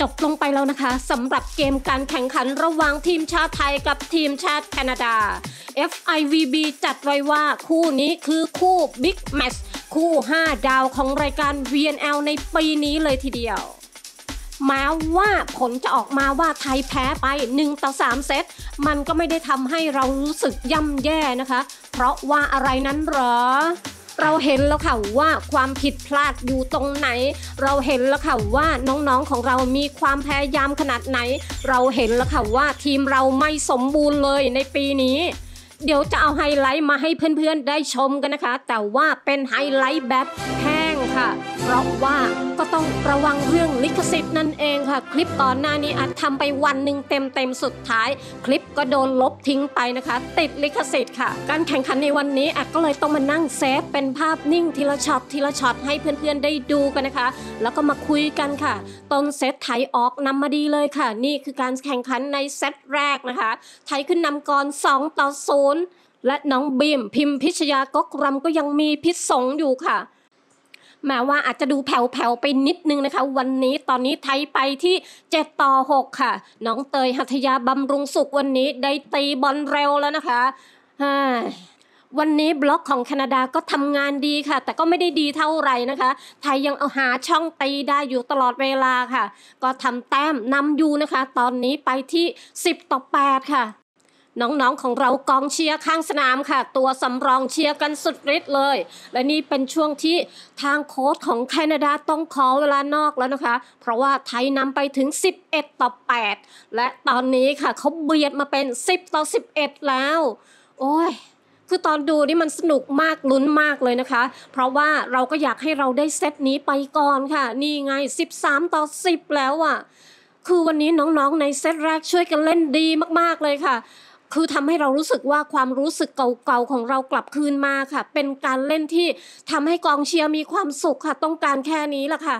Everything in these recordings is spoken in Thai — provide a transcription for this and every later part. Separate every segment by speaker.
Speaker 1: จบลงไปแล้วนะคะสำหรับเกมการแข่งขันระหว่างทีมชาติไทยกับทีมชาติแคนาดา FIVB จัดไว้ว่าคู่นี้คือคู่บิ๊กแมชคู่ 5 ดาวของรายการ VNL ในปีนี้เลยทีเดียวแม้ว่าผลจะออกมาว่าไทยแพ้ไป 1 ต่อ 3 เซตมันก็ไม่ได้ทำให้เรารู้สึกย่ำแย่นะคะ เพราะว่าอะไรนั้นหรอเราเห็นแล้วค่ะว่าความผิดพลาดอยู่ตรงไหน เราเห็นแล้วค่ะว่าน้องๆ ของเรามีความพยายามขนาดไหน เราเห็นแล้วค่ะว่าทีมเราไม่สมบูรณ์เลยในปีนี้ เดี๋ยวจะเอาไฮไลท์มาให้เพื่อนๆได้ชมกันนะคะ แต่ว่าเป็นไฮไลท์แบบแค่ะเพราะว่าก็ต้องระวังเรื่องลิขสิทธิ์นั่นเองค่ะ คลิปก่อนหน้านี้อาจทำไปวันหนึ่งเต็มเต็มสุดท้าย คลิปก็โดนลบทิ้งไปนะคะติดลิขสิทธิ์ค่ะ การแข่งขันในวันนี้อาจก็เลยต้องมานั่งเซฟเป็นภาพนิ่งทีละช็อตทีละช็อตให้เพื่อนๆได้ดูกันนะคะ แล้วก็มาคุยกันค่ะต้นเซตไทยออกนำมาดีเลยค่ะ นี่คือการแข่งขันในเซตแรกนะคะไทยขึ้นนำก่อน2ต่อ0และน้องบีมพิมพิชยากกรำก็ยังมีพิษสงอยู่ค่ะแม้ว่าอาจจะดูแผ่วๆ ไปนิดนึงนะคะ วันนี้ตอนนี้ไทยไปที่ 7 ต่อ6ค่ะน้องเตยหัตยาบำรุงสุขวันนี้ ได้ตีบอลเร็วแล้วนะคะวันนี้บล็อกของแคนาดาก็ทำงานดีค่ะ แต่ก็ไม่ได้ดีเท่าไหร่นะคะ ไทยยังเอาหาช่องตีได้อยู่ตลอดเวลาค่ะ ก็ทำแต้มนำอยู่นะคะ ตอนนี้ไปที่10ต่อ8ค่ะน้องๆ ของเรากองเชียร์ข้างสนามค่ะ ตัวสำรองเชียร์กันสุดฤทธิ์เลย และนี่เป็นช่วงที่ทางโค้ชของแคนาดาต้องขอเวลานอกแล้วนะคะเพราะว่าไทยนำไปถึง 11 ต่อ 8 และตอนนี้ค่ะเขาเบียดมาเป็น 10 ต่อ 11 แล้ว โอ้ย คือตอนดูนี่มันสนุกมากลุ้นมากเลยนะคะ เพราะว่าเราก็อยากให้เราได้เซตนี้ไปก่อนค่ะ นี่ไง 13 ต่อ 10 แล้วอะ่ะ คือวันนี้น้องๆในเซตแรกช่วยกันเล่นดีมากๆเลยค่ะคือทำให้เรารู้สึกว่าความรู้สึกเก่าๆของเรากลับคืนมาค่ะ เป็นการเล่นที่ทำให้กองเชียร์มีความสุขค่ะต้องการแค่นี้แหละค่ะ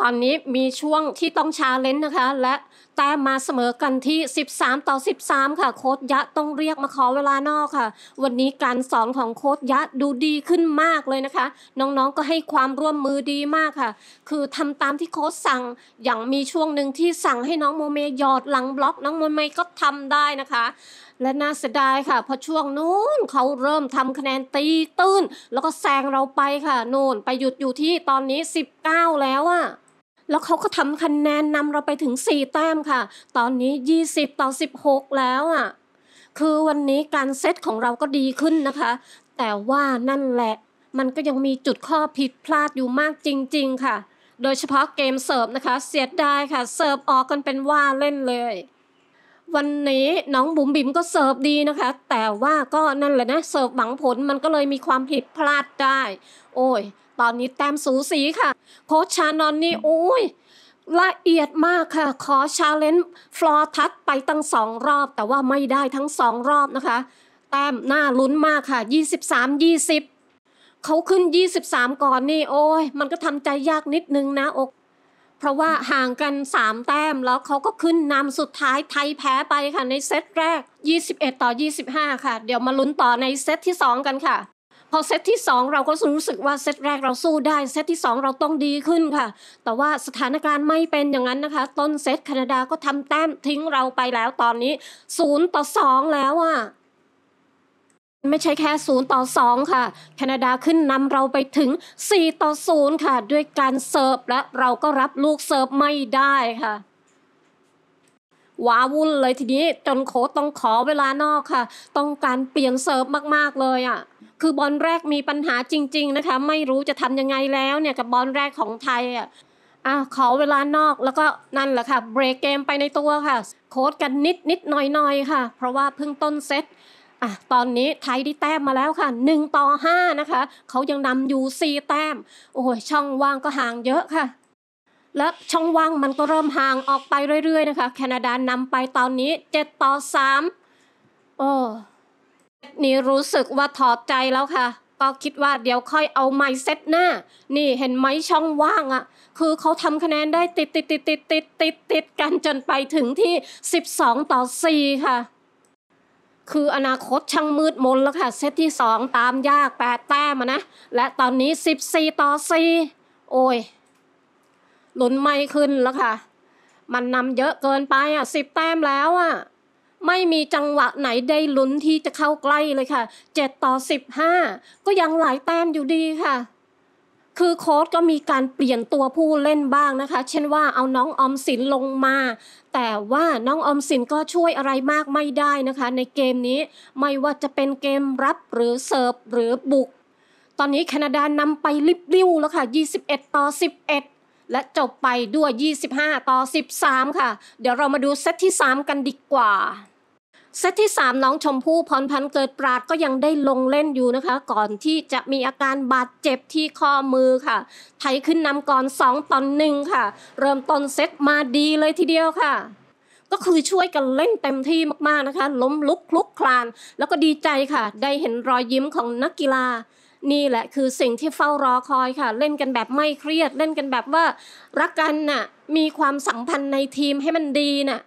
Speaker 1: ตอนนี้มีช่วงที่ต้องชาเลนจ์นะคะและแต้มมาเสมอกันที่ 13 ต่อ 13 ค่ะ โค้ดยะต้องเรียกมาขอเวลานอกค่ะ วันนี้การสอนของโค้ดยะดูดีขึ้นมากเลยนะคะ น้องๆก็ให้ความร่วมมือดีมากค่ะ คือทำตามที่โค้ดสั่ง อย่างมีช่วงหนึ่งที่สั่งให้น้องโมเมยอดหลังบล็อกน้องโมเมก็ทำได้นะคะ และน่าเสียดายค่ะพอช่วงนู้นเขาเริ่มทำคะแนนตีตื้น แล้วก็แซงเราไปค่ะนู่นไปหยุดอยู่ที่ตอนนี้ 19 แล้วอะแล้วเขาก็ทำคะแนนนำเราไปถึง 4 แต้มค่ะ ตอนนี้ 20 ต่อ 16 แล้วอ่ะ คือวันนี้การเซตของเราก็ดีขึ้นนะคะ แต่ว่านั่นแหละ มันก็ยังมีจุดข้อผิดพลาดอยู่มากจริงๆค่ะ โดยเฉพาะเกมเสิร์ฟนะคะเสียดายค่ะ เสิร์ฟออกกันเป็นว่าเล่นเลย วันนี้น้องบุ๋มบิ๋มก็เสิร์ฟดีนะคะ แต่ว่าก็นั่นแหละนะ เสิร์ฟหวังผลมันก็เลยมีความผิดพลาดได้ โอ้ยตอนนี้แต้มสูสีค่ะโค้ชชานอนนี่โอ้ย ละเอียดมากค่ะขอชาเลนจ์ฟลอทัดไปตั้งสองรอบแต่ว่าไม่ได้ทั้งสองรอบนะคะ แต้มหน้าลุ้นมากค่ะ 23 20 เขาขึ้น 23 ก่อนนี่โอ้ย มันก็ทำใจยากนิดนึงนะอกเพราะว่าห่างกัน 3 แต้มแล้วเขาก็ขึ้นนำสุดท้ายไทยแพ้ไปค่ะในเซตแรก 21 ต่อ 25 ค่ะ เดี๋ยวมาลุ้นต่อในเซตที่ 2 กันค่ะพอเซตที่2เราก็รู้สึกว่าเซตแรกเราสู้ได้เซตที่ 2 เราต้องดีขึ้นค่ะ แต่ว่าสถานการณ์ไม่เป็นอย่างนั้นนะคะ ต้นเซตแคนาดาก็ทำแต้มทิ้งเราไปแล้วตอนนี้0ต่อ2แล้วอะ่ะไม่ใช่แค่0ต่อ2ค่ะแคนาดาขึ้นนำเราไปถึง 4 ต่อ0ค่ะด้วยการเสิร์ฟและเราก็รับลูกเสิร์ฟไม่ได้ค่ะว้าวุ่นเลยทีนี้จนโค้ชต้องขอเวลานอกค่ะ ต้องการเปลี่ยนเสิร์ฟมากๆเลยอะ่ะคือบอลแรกมีปัญหาจริงๆนะคะ ไม่รู้จะทํำยังไงแล้วเนี่ยกับบอลแรกของไทย อ่ะอ่ะขอเวลานอกแล้วก็นั่นแหละค่ะ เบรกเกมไปในตัวค่ะ โค้ดกันนิดนิดหน่อยหน่อยค่ะ เพราะว่าเพิ่งต้นเซตอ่ะตอนนี้ไทยได้แต้มมาแล้วค่ะ 1ต่อ5 นะคะ เขายังนำอยู่ 4 แต้มโอ้ยช่องว่างก็ห่างเยอะค่ะ และช่องว่างมันก็เริ่มห่างออกไปเรื่อยๆนะคะแคนาดานำไปตอนนี้7ต่อ3โอ้นี่รู้สึกว่าถอดใจแล้วค่ะ ก็คิดว่าเดี๋ยวค่อยเอาไม้เซตหน้า นี่เห็นไหมช่องว่างอะ่ะคือเขาทำคะแนนได้ติดติดติดติดติดติดติดกันจนไปถึงที่ 12 ต่อ 4 ค่ะ คืออนาคตช่างมืดมนแล้วค่ะ เซตที่ 2 ตามยาก 8 แต้มนะ และตอนนี้ 14 ต่อ4โอ้ยหลุนไม่ขึ้นแล้วค่ะ มันนำเยอะเกินไปอ่ะ10 แต้มแล้วอ่ะไม่มีจังหวะไหนได้ลุ้นที่จะเข้าใกล้เลยค่ะ 7 ต่อ15ก็ยังหลายแต้มอยู่ดีค่ะ คือโค้ดก็มีการเปลี่ยนตัวผู้เล่นบ้างนะคะ เช่นว่าเอาน้องอมสินลงมา แต่ว่าน้องอมสินก็ช่วยอะไรมากไม่ได้นะคะ ในเกมนี้ ไม่ว่าจะเป็นเกมรับหรือเสิร์ฟหรือบุก ตอนนี้แคนาดานำไปริบลิ้วแล้วค่ะ21ต่อ11และจบไปด้วย25ต่อ 13 ค่ะ เดี๋ยวเรามาดูเซตที่3กันดีกว่า เซตที่3น้องชมพู่พรพันเกิดปราดก็ยังได้ลงเล่นอยู่นะคะ ก่อนที่จะมีอาการบาดเจ็บที่ข้อมือค่ะ ไทยขึ้นนำก่อน2ตอนนหึ่งค่ะ เริ่มต้นเซตมาดีเลยทีเดียวค่ะ ก็คือช่วยกันเล่นเต็มที่มากๆนะคะ ล้มลุกคลุกคลาน แล้วก็ดีใจค่ะ ได้เห็นรอยยิ้มของนักกีฬานี่แหละคือสิ่งที่เฝ้ารอคอยค่ะ เล่นกันแบบไม่เครียดเล่นกันแบบว่า รักกันน่ะมีความสัมพันธ์ในทีมให้มันดีน่ะ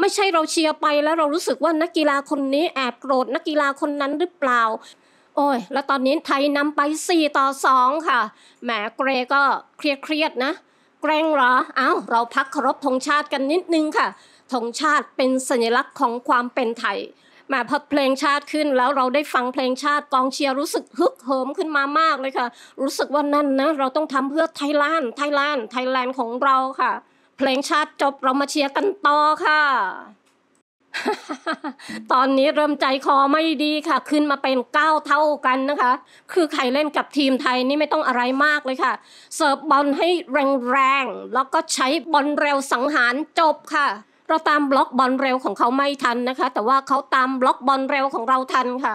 Speaker 1: ไม่ใช่เราเชียร์ไปแล้วเรารู้สึกว่านักกีฬาคนนี้แอบโกรธนักกีฬาคนนั้นหรือเปล่า โอ้ยแล้วตอนนี้ไทยนำไป 4 ต่อ 2 ค่ะ แหมเกรก็เครียดเครียดนะแกรงเหรออ้าวเราพักครบธงชาติกันนิดนึงค่ะธงชาติเป็นสัญลักษณ์ของความเป็นไทยมาพอเพลงชาติขึ้นแล้วเราได้ฟังเพลงชาติกองเชียร์รู้สึกฮึกเหิมขึ้นมามากเลยค่ะ รู้สึกว่านั่นนะเราต้องทำเพื่อไทยแลนด์ไทยแลนด์ไทยแลนด์ของเราค่ะเพลงชาติจบเรามาเชียร์กันต่อค่ะ ตอนนี้เริ่มใจคอไม่ดีค่ะ ขึ้นมาเป็นเก้าเท่ากันนะคะ คือใครเล่นกับทีมไทยนี่ไม่ต้องอะไรมากเลยค่ะ เสิร์ฟบอลให้แรงๆแล้วก็ใช้บอลเร็วสังหารจบค่ะเราตามบล็อกบอลเร็วของเขาไม่ทันนะคะ แต่ว่าเขาตามบล็อกบอลเร็วของเราทันค่ะ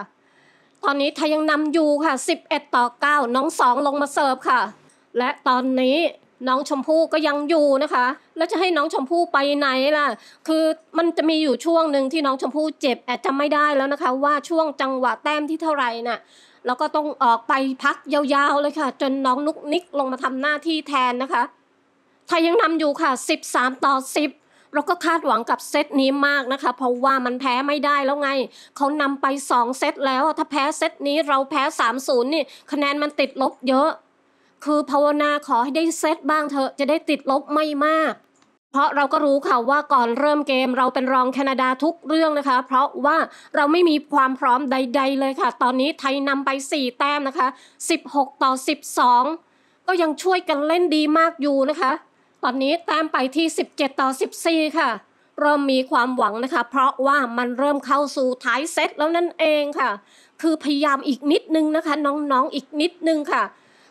Speaker 1: ตอนนี้ไทยยังนำอยู่ค่ะ11ต่อ 9 น้องสองลงมาเสิร์ฟค่ะ และตอนนี้น้องชมพู่ก็ยังอยู่นะคะ แล้วจะให้น้องชมพู่ไปไหนล่ะ คือมันจะมีอยู่ช่วงหนึ่งที่น้องชมพู่เจ็บแอดจำไม่ได้แล้วนะคะ ว่าช่วงจังหวะแต้มที่เท่าไหร่น่ะแล้วก็ต้องออกไปพักยาวๆเลยค่ะ จนน้องนุกนิกลงมาทำหน้าที่แทนนะคะไทยยังนำอยู่ค่ะ 13 ต่อ10เราก็คาดหวังกับเซตนี้มากนะคะ เพราะว่ามันแพ้ไม่ได้แล้วไงเขานำไป2เซตแล้วถ้าแพ้เซตนี้เราแพ้ 3-0 นี่ คะแนนมันติดลบเยอะ คือภาวนาขอให้ได้เซตบ้างเถอะจะได้ติดลบไม่มาก เพราะเราก็รู้ค่ะว่าก่อนเริ่มเกมเราเป็นรองแคนาดาทุกเรื่องนะคะ เพราะว่าเราไม่มีความพร้อมใดๆเลยค่ะ ตอนนี้ไทยนำไป 4 แต้มนะคะ 16 ต่อ 12 ก็ยังช่วยกันเล่นดีมากอยู่นะคะตอนนี้แต้มไปที่ 17 ต่อ 14 ค่ะ เริ่มมีความหวังนะคะ เพราะว่ามันเริ่มเข้าสู่ท้ายเซตแล้วนั่นเองค่ะ คือพยายามอีกนิดนึงนะคะ น้องๆอีกนิดนึงค่ะ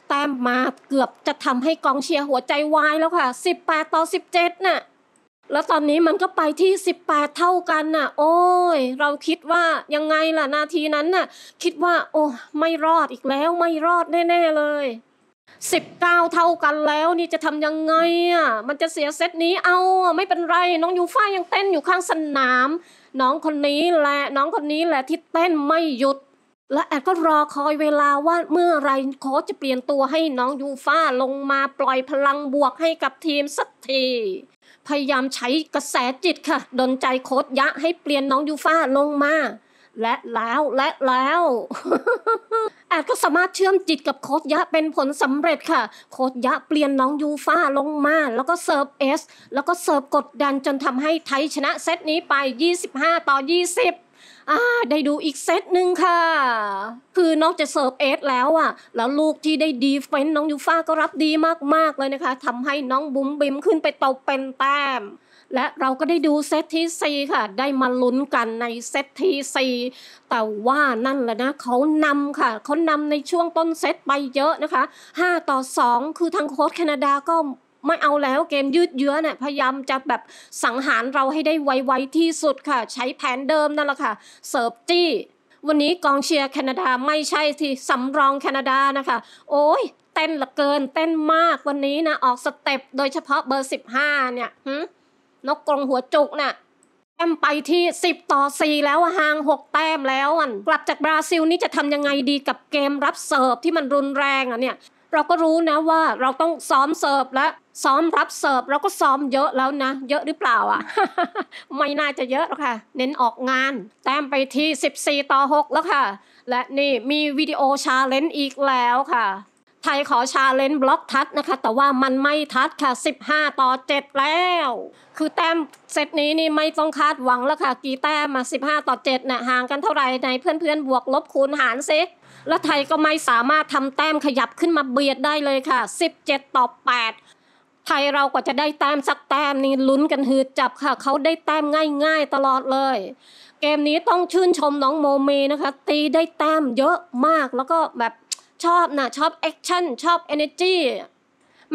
Speaker 1: แต้มมาเกือบจะทำให้กองเชียร์หัวใจวายแล้วค่ะ 18 ต่อ 17 น่ะ แล้วตอนนี้มันก็ไปที่ 18 เท่ากันน่ะโอ้ยเราคิดว่ายังไงล่ะ นาทีนั้นน่ะคิดว่าโอ้ไม่รอดอีกแล้ว ไม่รอดแน่ๆเลยสิบเก้าเท่ากันแล้วนี่จะทำยังไงอ่ะมันจะเสียเซตนี้เอาไม่เป็นไรน้องยูฟ่ายังเต้นอยู่ข้างสนาม น้องคนนี้แหละน้องคนนี้แหละที่เต้นไม่หยุด และแอดก็รอคอยเวลาว่าเมื่อไรโค้ชจะเปลี่ยนตัวให้น้องยูฟ่าลงมาปล่อยพลังบวกให้กับทีมสักทีพยายามใช้กระแสจิตค่ะดนใจโค้ชยะให้เปลี่ยนน้องยูฟ่าลงมาและแล้วและแล้วอาจก็สามารถเชื่อมจิตกับโคดยะเป็นผลสำเร็จค่ะ โคดยะเปลี่ยนน้องยูฟ่าลงมา แล้วก็เซิร์ฟเอสแล้วก็เซิร์ฟกดดันจนทำให้ไทยชนะเซตนี้ไป 25 ต่อ 20ได้ดูอีกเซตหนึ่งค่ะ คือนอกจากเซิร์ฟเอสแล้วอะแล้วลูกที่ได้ดีเฟนน้องยูฟ่าก็รับดีมากๆเลยนะคะทำให้น้องบุ๋มบิมขึ้นไปตบเป็นแต้มและเราก็ได้ดูเซตที่4ค่ะ ได้มาลุ้นกันในเซตที่ 4 แต่ว่านั่นแหละนะเขานำค่ะเขานำในช่วงต้นเซตไปเยอะนะคะ 5 ต่อ 2 คือทางโค้ชแคนาดาก็ไม่เอาแล้วเกมยืดเยื้อเนี่ยพยายามจะแบบสังหารเราให้ได้ไวๆที่สุดค่ะ ใช้แผนเดิมนั่นแหละค่ะเสิร์ฟจี้วันนี้กองเชียร์แคนาดาไม่ใช่ที่สำรองแคนาดานะคะโอ้ย เต้นเหลือเกิน เต้นมากวันนี้นะออกสเต็ปโดยเฉพาะเบอร์ 15เนี่ยนกกรงหัวจุกนะ่ะแต้มไปที่10 ต่อ 4 แล้วห่าง 6แต้มแล้วอ่ะ กลับจากบราซิลนี่จะทำยังไงดีกับเกมรับเสิร์ฟที่มันรุนแรงอ่ะเนี่ย เราก็รู้นะว่าเราต้องซ้อมเสิร์ฟและซ้อมรับเสิร์ฟเราก็ซ้อมเยอะแล้วนะเยอะหรือเปล่าอ่ะ ไม่น่าจะเยอะหรอกค่ะ เน้นออกงาน แต้มไปที่ 14 ต่อ 6 แล้วค่ะ และนี่มีวิดีโอชาเลนจ์อีกแล้วค่ะไทยขอชาเลนจ์บล็อกทัดนะคะ แต่ว่ามันไม่ทัดค่ะ 15ต่อ7แล้ว คือแต้มเซตนี้นี่ไม่ต้องคาดหวังแล้วค่ะ กีแต้มมา15ต่อ7นะ่ะห่างกันเท่าไหร่ในเพื่อนๆบวกลบคูณหารซิแล้วไทยก็ไม่สามารถทำแต้มขยับขึ้นมาเบียดได้เลยค่ะ 17ต่อ8ไทยเรากว่าจะได้แต้มสักแต้มนี่ลุ้นกันหืดจับค่ะเขาได้แต้มง่าย ๆตลอดเลย เกมนี้ต้องชื่นชมน้องโมเมนะคะตีได้แต้มเยอะมากแล้วก็แบบชอบนะชอบแอคชั่นชอบเอเนจี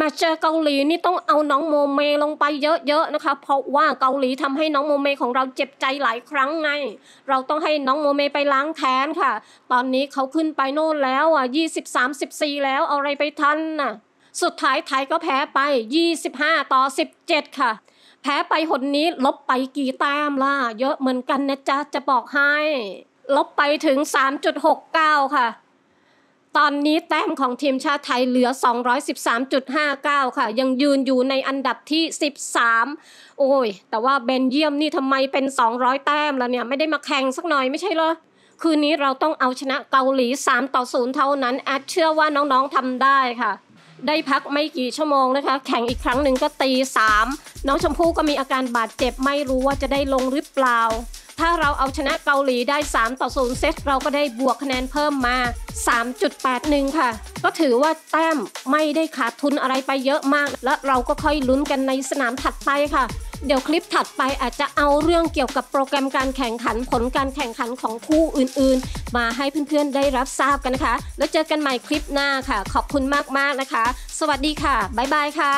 Speaker 1: มาเจอเกาหลีนี่ต้องเอาน้องโมเมลงไปเยอะๆนะคะ เพราะว่าเกาหลีทำให้น้องโมเมของเราเจ็บใจหลายครั้งไง เราต้องให้น้องโมเมไปล้างแค้นค่ะ ตอนนี้เขาขึ้นไปโน่นแล้วอ่ะยี่สิบสามสิบสี่แล้วอะไรไปทันน่ะสุดท้ายไทยก็แพ้ไปยี่สิบห้าต่อสิบเจ็ดค่ะ แพ้ไปหนนี้ลบไปกี่แต้มล่ะ เยอะเหมือนกันนะจ๊ะจะบอกให้ ลบไปถึง 3.69 ค่ะตอนนี้แต้มของทีมชาติไทยเหลือ 213.59 ค่ะ ยังยืนอยู่ในอันดับที่ 13 โอ้ย แต่ว่าเบนเยียมนี่ทำไมเป็น 200 แต้มแล้วเนี่ย ไม่ได้มาแข่งสักหน่อยไม่ใช่เหรอคืนนี้เราต้องเอาชนะเกาหลี 3 ต่อ0เท่านั้นแอดเชื่อว่าน้องๆทำได้ค่ะ ได้พักไม่กี่ชั่วโมงนะคะ แข่งอีกครั้งหนึ่งก็ตี 3 น้องชมพู่ก็มีอาการบาดเจ็บไม่รู้ว่าจะได้ลงหรือเปล่าถ้าเราเอาชนะเกาหลีได้ 3 ต่อ0เซตเราก็ได้บวกคะแนนเพิ่มมา 3.81ค่ะ ก็ถือว่าแต้มไม่ได้ขาดทุนอะไรไปเยอะมาก และเราก็ค่อยลุ้นกันในสนามถัดไปค่ะ เดี๋ยวคลิปถัดไปอาจจะเอาเรื่องเกี่ยวกับโปรแกรมการแข่งขันผลการแข่งขันของคู่อื่นๆ มาให้เพื่อนๆได้รับทราบกันนะคะ แล้วเจอกันใหม่คลิปหน้าค่ะ ขอบคุณมากๆนะคะ สวัสดีค่ะบ๊ายบายค่ะ